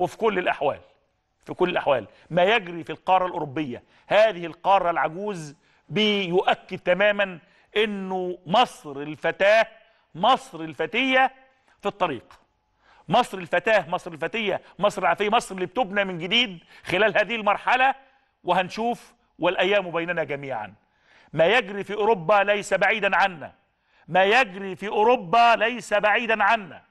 وفي كل الأحوال في كل الأحوال ما يجري في القارة الأوروبية هذه القارة العجوز بيؤكد تماما أنه مصر الفتاة مصر الفتية في الطريق مصر الفتاة مصر الفتية مصر العفية مصر اللي بتبنى من جديد خلال هذه المرحلة وهنشوف والأيام بيننا جميعا ما يجري في أوروبا ليس بعيدا عنا ما يجري في أوروبا ليس بعيدا عنا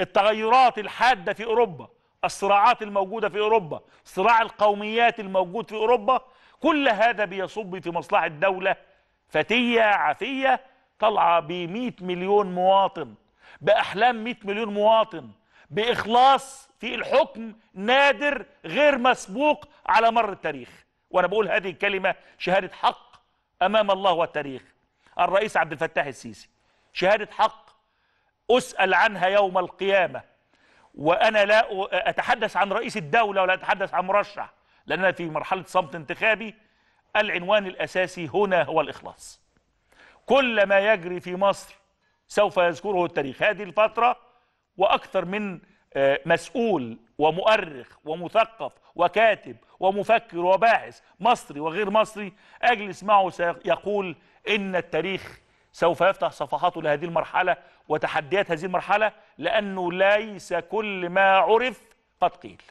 التغيرات الحادة في أوروبا الصراعات الموجودة في أوروبا صراع القوميات الموجود في أوروبا كل هذا بيصب في مصلحة دولة فتية عافية طالعة ب 100 مليون مواطن بأحلام 100 مليون مواطن بإخلاص في الحكم نادر غير مسبوق على مر التاريخ وأنا بقول هذه الكلمة شهادة حق أمام الله والتاريخ الرئيس عبد الفتاح السيسي شهادة حق أسأل عنها يوم القيامة وانا لا اتحدث عن رئيس الدوله ولا اتحدث عن مرشح لان في مرحله صمت انتخابي العنوان الاساسي هنا هو الاخلاص كل ما يجري في مصر سوف يذكره التاريخ هذه الفتره واكثر من آه، مسؤول ومؤرخ ومثقف وكاتب ومفكر وباحث مصري وغير مصري اجلس معه يقول ان التاريخ سوف يفتح صفحاته لهذه المرحلة وتحديات هذه المرحلة لأنه ليس كل ما عرف قد قيل